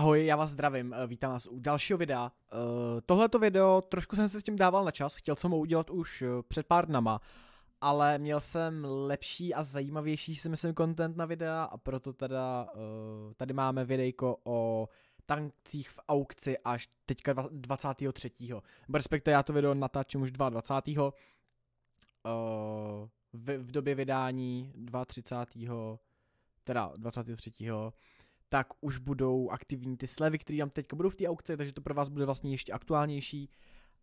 Ahoj, já vás zdravím, eh, vítám vás u dalšího videa. Uh, tohleto video, trošku jsem se s tím dával na čas, chtěl jsem ho udělat už eh, před pár dnama, ale měl jsem lepší a zajímavější si myslím content na videa a proto teda uh, tady máme videjko o tankcích v aukci až teďka 23. Respektive já to video natáčím už 22. Uh, v, v době vydání 32. teda 23 tak už budou aktivní ty slevy, které tam teďka budou v té aukci, takže to pro vás bude vlastně ještě aktuálnější.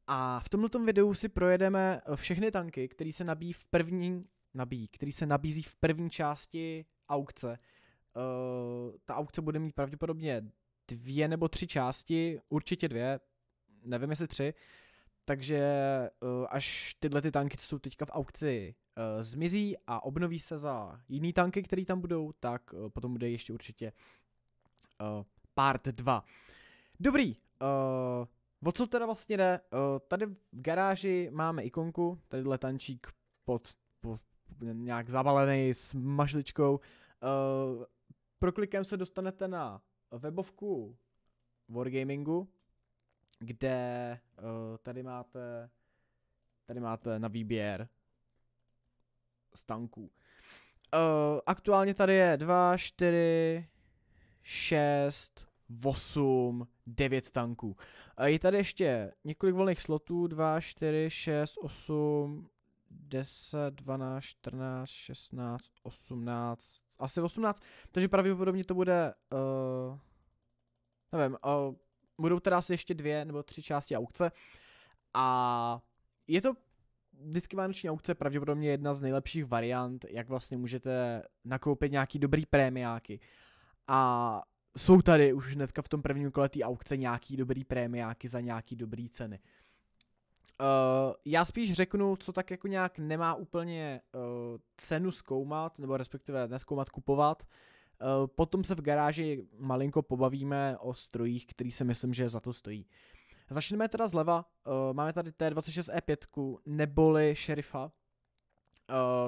A v tomto videu si projedeme eh, všechny tanky, které se nabíjí v první nabíjí, který se nabízí v první části aukce. Uh, ta aukce bude mít pravděpodobně dvě nebo tři části, určitě dvě, nevím jestli tři, takže uh, až tyhle ty tanky, co jsou teďka v aukci, uh, zmizí a obnoví se za jiný tanky, které tam budou, tak uh, potom bude ještě určitě uh, part 2. Dobrý, uh, o co teda vlastně jde? Uh, tady v garáži máme ikonku, tady tančík pod, pod nějak zabalený s mašličkou. Uh, proklikem se dostanete na webovku Wargamingu, kde uh, tady máte tady máte na výběr stanků. Uh, aktuálně tady je 2, 4, 6, 8, 9 tanků. A je tady ještě několik volných slotů, 2, 4, 6, 8, 10, 12, 14, 16, 18, asi 18, takže pravděpodobně to bude, uh, nevím, uh, budou teda asi ještě dvě nebo tři části aukce a je to vždycky vánoční aukce pravděpodobně jedna z nejlepších variant, jak vlastně můžete nakoupit nějaký dobrý prémiáky. Uh, a jsou tady už hnedka v tom prvním kole té aukce nějaký dobrý prémiáky za nějaký dobrý ceny. Uh, já spíš řeknu, co tak jako nějak nemá úplně uh, cenu zkoumat, nebo respektive neskoumat, kupovat. Uh, potom se v garáži malinko pobavíme o strojích, který si myslím, že za to stojí. Začneme teda zleva, uh, máme tady T26 E5, neboli šerifa. Uh,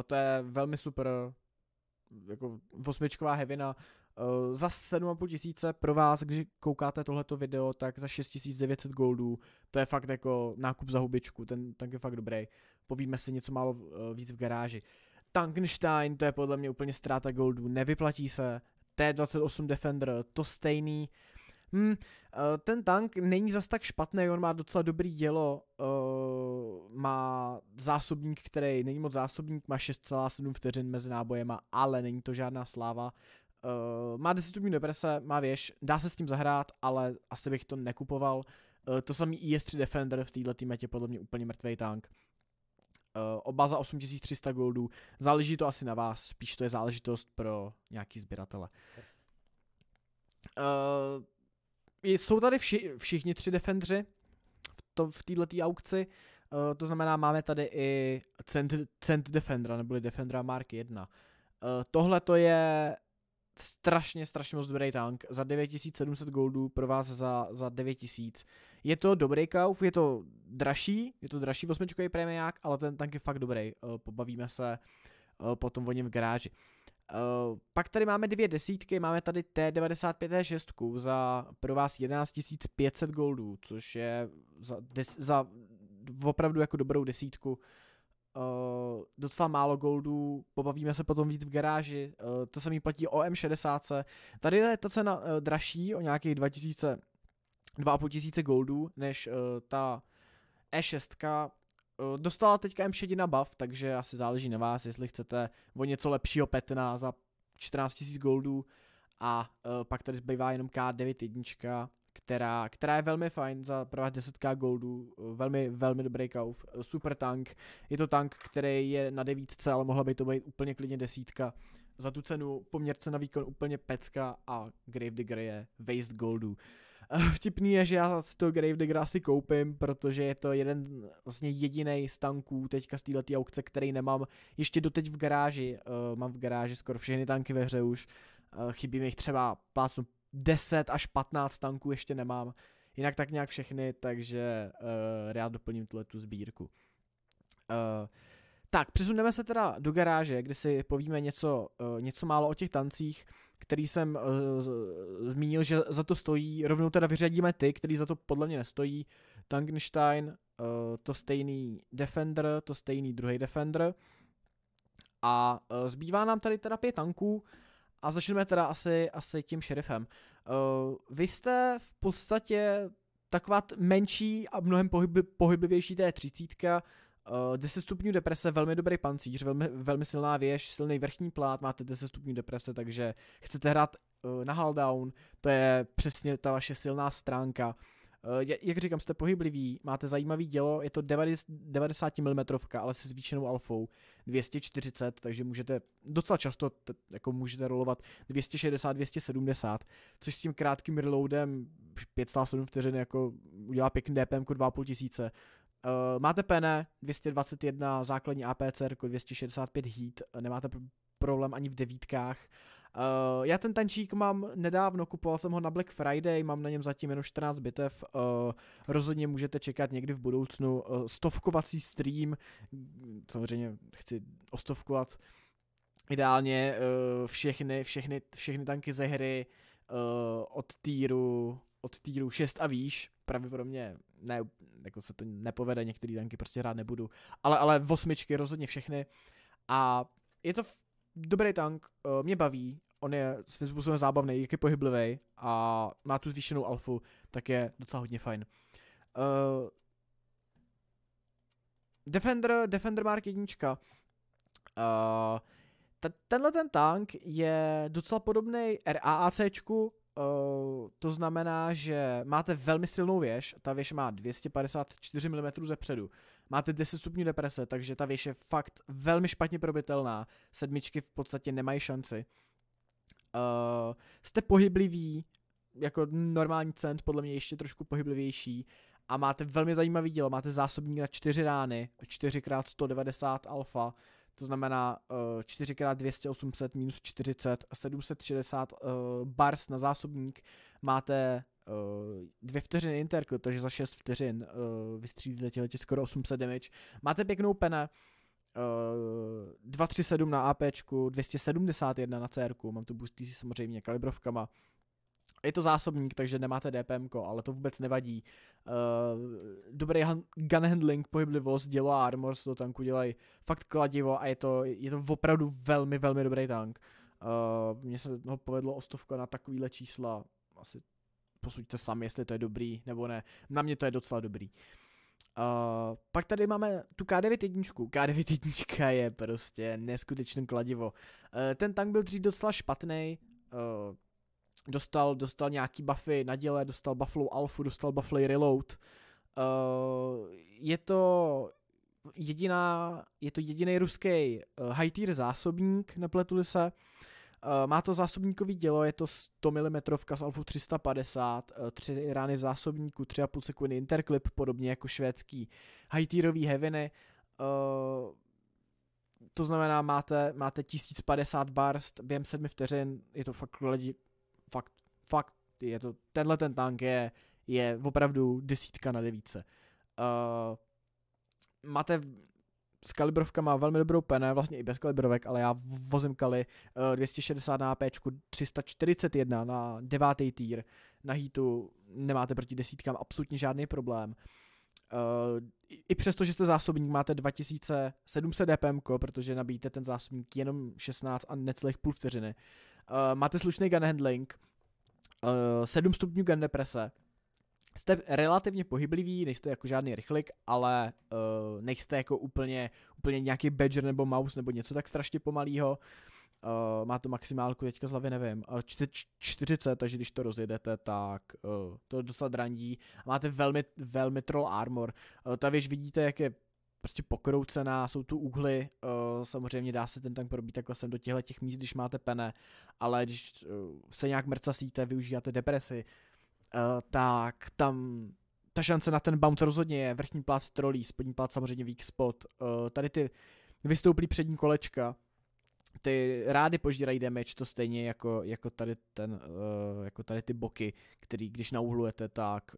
to je velmi super, jako osmičková hevina, Eh, za 7,5 tisíce pro vás, když koukáte tohleto video, tak za 6900 goldů, to je fakt jako nákup za hubičku, ten tank je fakt dobrý. Povíme si něco málo eh, víc v garáži. Tankenstein, to je podle mě úplně ztráta goldů, nevyplatí se. T28 Defender, to stejný. Hmm, ten tank není zas tak špatný, on má docela dobrý dělo, uh, má zásobník, který není moc zásobník, má 6,7 vteřin mezi nábojema, ale není to žádná sláva. Uh, má 10 stupňů deprese, má věž, dá se s tím zahrát, ale asi bych to nekupoval. Uh, to samý IS-3 Defender v této metě podle mě úplně mrtvý tank. Uh, oba za 8300 goldů. Záleží to asi na vás, spíš to je záležitost pro nějaký sběratele. Uh, jsou tady vši, všichni tři defendři v, to, v této aukci. Uh, to znamená, máme tady i cent, cent Defendera, neboli Defendera Mark 1. Uh, Tohle to je strašně, strašně moc dobrý tank. Za 9700 goldů pro vás za, za 9000. Je to dobrý kauf, je to dražší, je to dražší osmičkový premiák, ale ten tank je fakt dobrý. Eh, pobavíme se eh, potom o něm v garáži. Uh, pak tady máme dvě desítky, máme tady t 95 6 za pro vás 11 500 goldů, což je za, des, za opravdu jako dobrou desítku Eh, docela málo goldů, pobavíme se potom víc v garáži, uh, to se mi platí o M60. Tady je ta cena uh, dražší o nějakých 2000, 2500 goldů, než uh, ta E6. Uh, dostala teďka M6 na buff, takže asi záleží na vás, jestli chcete o něco lepšího Petna za 14 000 goldů a uh, pak tady zbývá jenom K9 jednička která, která je velmi fajn za prvá 10k goldů, velmi, velmi dobrý kauf, super tank, je to tank, který je na devítce, ale mohla by to být úplně klidně desítka, za tu cenu poměrce na výkon úplně pecka a Grave Digger je waste goldů. Eh, vtipný je, že já si to Grave Digger asi koupím, protože je to jeden vlastně jediný z tanků teďka z této aukce, který nemám ještě doteď v garáži. Eh, mám v garáži skoro všechny tanky ve hře už. Eh, chybí mi jich třeba plácnu 10 až 15 tanků ještě nemám. Jinak tak nějak všechny, takže uh, rád doplním tuhle tu sbírku. Uh, tak, přesuneme se teda do garáže, kde si povíme něco, uh, něco málo o těch tancích, který jsem uh, zmínil, že za to stojí. Rovnou teda vyřadíme ty, který za to podle mě nestojí. Tankenstein, uh, to stejný Defender, to stejný druhý Defender. A uh, zbývá nám tady teda pět tanků, uh, a začneme teda asi, asi tím šerifem. Uh, vy jste v podstatě taková menší a mnohem pohyby, pohyblivější té třicítka, uh, eh, 10 stupňů deprese, velmi dobrý pancíř, velmi, velmi silná věž, silný vrchní plát, máte 10 stupňů deprese, takže chcete hrát uh, na hull down, to je přesně ta vaše silná stránka. Uh, Eh, jak říkám, jste pohybliví, máte zajímavý dělo, je to 90 mm, ale se zvýšenou alfou 240, takže můžete docela často jako můžete rolovat 260, 270, což s tím krátkým reloadem 5,7 vteřin jako udělá pěkný DPM 2,5 tisíce. Uh, máte PN 221, základní APCR 265 heat, nemáte problém ani v devítkách. Uh, já ten tančík mám nedávno, kupoval jsem ho na Black Friday, mám na něm zatím jenom 14 bitev. Uh, rozhodně můžete čekat někdy v budoucnu uh, stovkovací stream. Samozřejmě chci ostovkovat ideálně uh, všechny, všechny, všechny tanky ze hry uh, od týru od týru 6 a výš, pravděpodobně ne, jako se to nepovede, některé tanky prostě hrát nebudu, ale, ale v osmičky rozhodně všechny a je to dobrý tank, uh, mě baví, on je svým způsobem zábavný, jak je pohyblivý a má tu zvýšenou alfu, tak je docela hodně fajn. Uh, Defender, Defender Mark 1. Uh, t- tenhle ten tank je docela podobný RAAC, Uh, eh, to znamená, že máte velmi silnou věž, ta věž má 254 mm ze předu, máte 10 stupňů deprese, takže ta věž je fakt velmi špatně probitelná. Sedmičky v podstatě nemají šanci. Uh, jste pohybliví, jako normální cent, podle mě ještě trošku pohyblivější a máte velmi zajímavý dílo, máte zásobník na 4 rány, 4x190 alfa, to znamená uh, 4x200, 800, minus 40, 760 uh, bars na zásobník, máte Uh, dvě vteřiny interkl, takže za 6 vteřin uh, eh, vystřídíte letě skoro 800 damage. Máte pěknou pene, uh, 237 na AP, 271 na CR, mám tu boosty si samozřejmě kalibrovkama. Je to zásobník, takže nemáte DPM, ale to vůbec nevadí. Uh, dobrý gun handling, pohyblivost, dělo a armor do tanku dělají fakt kladivo a je to, je to opravdu velmi, velmi dobrý tank. Uh, Mně se ho povedlo o stovku na takovýhle čísla asi posuďte sami, jestli to je dobrý nebo ne. Na mě to je docela dobrý. Uh, pak tady máme tu K9 jedničku. K9 jednička je prostě neskutečné kladivo. Uh, ten tank byl dřív docela špatný. Uh, dostal, dostal nějaký buffy na děle, dostal bufflou alfu, dostal bufflej reload. Uh, je to jediná, je to jediný ruský uh, high tier zásobník, nepletu se. Uh, Eh, má to zásobníkový dělo, je to 100 mm z Alfu 350, 3 rány v zásobníku, 3,5 sekundy interklip, podobně jako švédský high-tierový heaviny. Eh, to znamená, máte, máte 1050 barst, během 7 vteřin, je to fakt lidi, fakt, fakt, je to, tenhle ten tank je, je opravdu desítka na devíce. Uh, eh, máte s kalibrovka má velmi dobrou pene, vlastně i bez kalibrovek, ale já vozím kali 260 na AP, 341 na devátý týr, na hitu nemáte proti desítkám absolutně žádný problém. Eh, I přesto, že jste zásobník, máte 2700 dpm, protože nabíjíte ten zásobník jenom 16 a necelých půl vteřiny. Eh, máte slušný gun handling, 7 eh, stupňů gun deprese, jste relativně pohyblivý, nejste jako žádný rychlik, ale uh, nejste jako úplně, úplně nějaký badger nebo mouse nebo něco tak strašně pomalýho. Uh, má to maximálku, teďka z hlavy nevím, 40, eh, takže když to rozjedete, tak uh, to docela drandí. Máte velmi, velmi troll armor. Uh, ta věž vidíte, jak je prostě pokroucená, jsou tu úhly, uh, samozřejmě dá se ten tank probít takhle sem do těchto těch míst, když máte pene, ale když uh, se nějak mrcasíte, využíváte depresi, Eh, tak tam ta šance na ten bounce rozhodně je. Vrchní plát trolí, spodní plát samozřejmě weak spot. Eh, tady ty vystouplí přední kolečka, ty rády požírají damage, to stejně jako, jako, tady, ten, eh, jako tady ty boky, který když nauhlujete, tak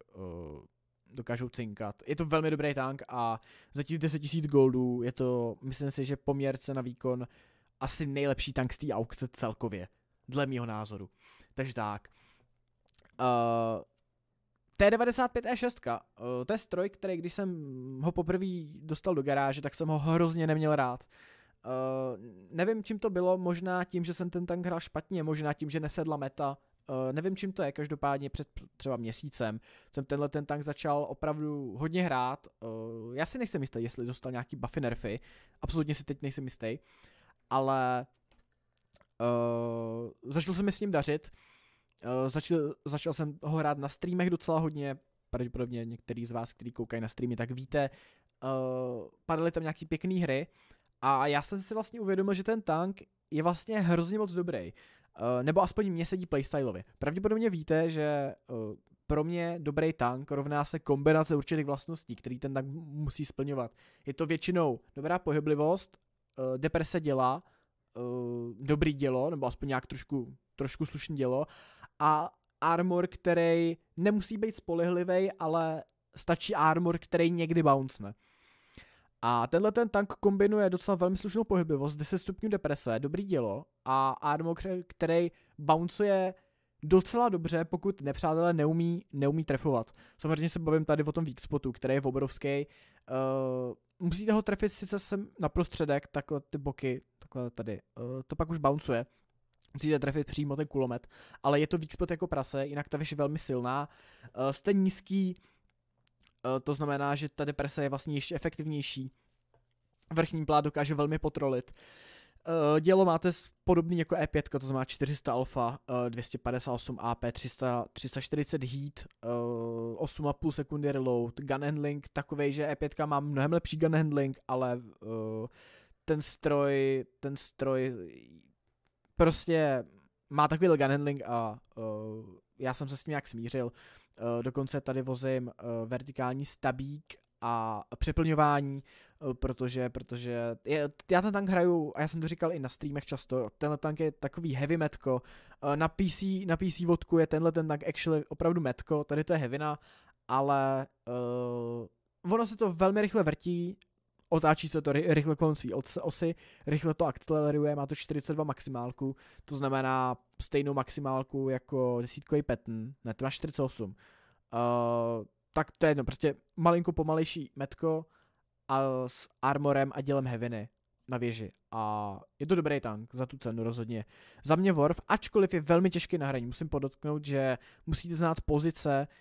dokážou cinkat. Je to velmi dobrý tank a za těch 10 000 goldů je to, myslím si, že poměrce na výkon asi nejlepší tank z té aukce celkově, dle mýho názoru. Takže tak. Uh, T95 E6, uh, to je stroj, který když jsem ho poprvé dostal do garáže, tak jsem ho hrozně neměl rád. Uh, nevím, čím to bylo, možná tím, že jsem ten tank hrál špatně, možná tím, že nesedla meta, Uh, nevím, čím to je, každopádně před třeba měsícem jsem tenhle ten tank začal opravdu hodně hrát. Uh, já si nejsem jistý, jestli dostal nějaký buffy nerfy, absolutně si teď nejsem jistý, ale uh, začal se mi s ním dařit Eh, začal, začal jsem ho hrát na streamech docela hodně, pravděpodobně některý z vás, kteří koukají na streamy, tak víte, uh, padaly tam nějaký pěkné hry a já jsem si vlastně uvědomil, že ten tank je vlastně hrozně moc dobrý. Uh, nebo aspoň mě sedí playstylově. Pravděpodobně víte, že uh, pro mě dobrý tank rovná se kombinace určitých vlastností, který ten tank musí splňovat. Je to většinou dobrá pohyblivost, uh, deprese dělá, uh, dobrý dělo, nebo aspoň nějak trošku, trošku slušný dělo a armor, který nemusí být spolehlivý, ale stačí armor, který někdy bouncne. A tenhle ten tank kombinuje docela velmi slušnou pohyblivost, 10 stupňů deprese, dobrý dělo a armor, který bouncuje docela dobře, pokud nepřátelé neumí, neumí trefovat. Samozřejmě se bavím tady o tom weak spotu, který je obrovský. Uh, musíte ho trefit sice sem na prostředek, takhle ty boky, takhle tady. Uh, to pak už bouncuje, musíte trefit přímo ten kulomet, ale je to weak spot jako prase, jinak ta věž je velmi silná. Eh, jste nízký, eh, to znamená, že ta deprese je vlastně ještě efektivnější. Vrchní plát dokáže velmi potrolit. Eh, dělo máte podobný jako E5, to znamená 400 alfa, 258 AP, 300, 340 heat, 8,5 sekundy reload, gun handling takovej, že E5 má mnohem lepší gun handling, ale ten stroj, ten stroj prostě má takový gun handling a uh, já jsem se s tím nějak smířil. Uh, dokonce tady vozím uh, vertikální stabík a přeplňování, uh, protože, protože je, já ten tank hraju, a já jsem to říkal i na streamech často, tenhle tank je takový heavy metko, uh, na PC, na PC vodku je tenhle ten tank actually opravdu metko, tady to je heavyna, ale uh, ono se to velmi rychle vrtí, otáčí se to rychle kolem své osy, rychle to akceleruje, má to 42 maximálku, to znamená stejnou maximálku jako desítkový Patton, ne, to má 48. Uh, eh, tak to je jedno, prostě malinko pomalejší metko a s armorem a dělem heaviny na věži. A je to dobrý tank, za tu cenu rozhodně. Za mě Worf, ačkoliv je velmi těžký na hraní, musím podotknout, že musíte znát pozice, uh,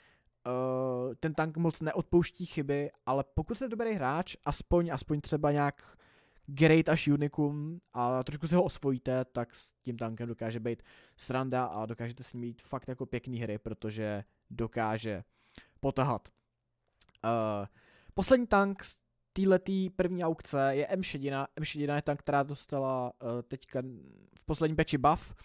Eh, ten tank moc neodpouští chyby, ale pokud jste dobrý hráč, aspoň, aspoň třeba nějak great až unikum a trošku si ho osvojíte, tak s tím tankem dokáže být sranda a dokážete s ním mít fakt jako pěkný hry, protože dokáže potahat. Uh, poslední tank z této první aukce je M6. M6 je tank, která dostala uh, teďka v poslední peči buff,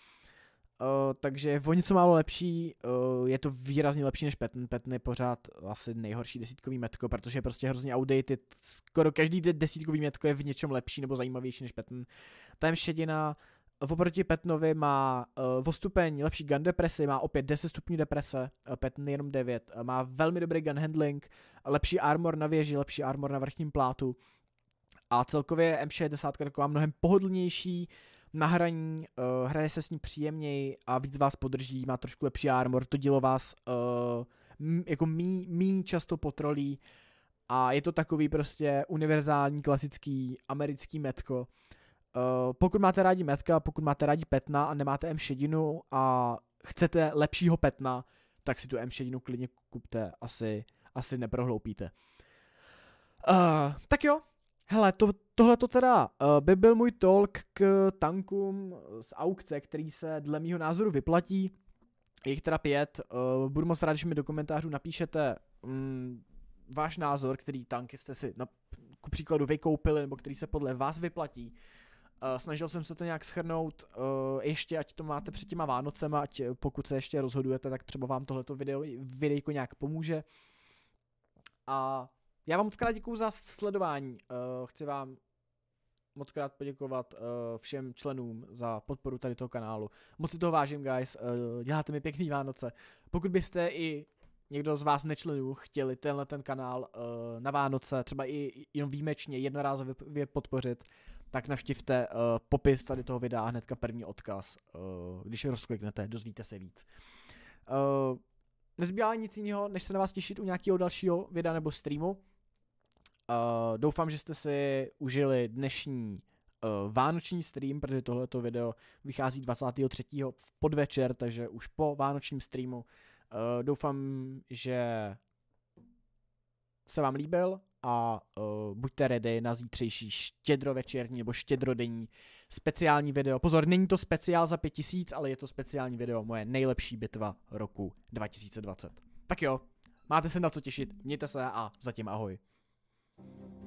Eh, takže je o něco málo lepší, uh, je to výrazně lepší než Patton. Patton je pořád asi nejhorší desítkový metko, protože je prostě hrozně outdated. Skoro každý desítkový metko je v něčem lepší nebo zajímavější než Patton. Tam šedina oproti Petnovi má uh, o stupeň lepší gun depresi, má opět 10 stupňů deprese, uh, Petn jenom 9, uh, má velmi dobrý gun handling, lepší armor na věži, lepší armor na vrchním plátu a celkově M60 je taková mnohem pohodlnější, uh, na hraní, uh, hraje se s ní příjemněji a víc vás podrží, má trošku lepší armor, to dílo vás uh, m- jako míň, míň často potrolí a je to takový prostě univerzální, klasický americký metko. Uh, pokud máte rádi metka, pokud máte rádi petna a nemáte M šedinu a chcete lepšího petna, tak si tu M šedinu klidně kupte, asi, asi neprohloupíte. Uh, tak jo, hele, to, tohle to teda eh, by byl můj talk k tankům z aukce, který se dle mýho názoru vyplatí. Je jich teda pět. Eh, budu moc rád, když mi do komentářů napíšete mm, váš názor, který tanky jste si na, ku příkladu vykoupili, nebo který se podle vás vyplatí. Eh, snažil jsem se to nějak schrnout, ještě ať to máte před těma Vánocema, ať pokud se ještě rozhodujete, tak třeba vám tohleto video, videjko nějak pomůže. A já vám odkrát děkuju za sledování. Chci vám moc krát poděkovat uh, všem členům za podporu tady toho kanálu. Moc si toho vážím, guys, uh, děláte mi pěkný Vánoce. Pokud byste i někdo z vás nečlenů chtěli tenhle ten kanál uh, na Vánoce, třeba i jenom výjimečně jednorázově podpořit, tak navštivte uh, popis tady toho videa a hnedka první odkaz. Uh, když je rozkliknete, dozvíte se víc. Uh, nezbývá nic jiného, než se na vás těšit u nějakého dalšího videa nebo streamu. Uh, doufám, že jste si užili dnešní uh, vánoční stream, protože tohleto video vychází 23. v podvečer, takže už po vánočním streamu. Uh, doufám, že se vám líbil a uh, buďte ready na zítřejší štědrovečerní nebo štědrodenní speciální video. Pozor, není to speciál za 5000, ale je to speciální video moje nejlepší bitva roku 2020. Tak jo, máte se na co těšit, mějte se a zatím ahoj. Thank you.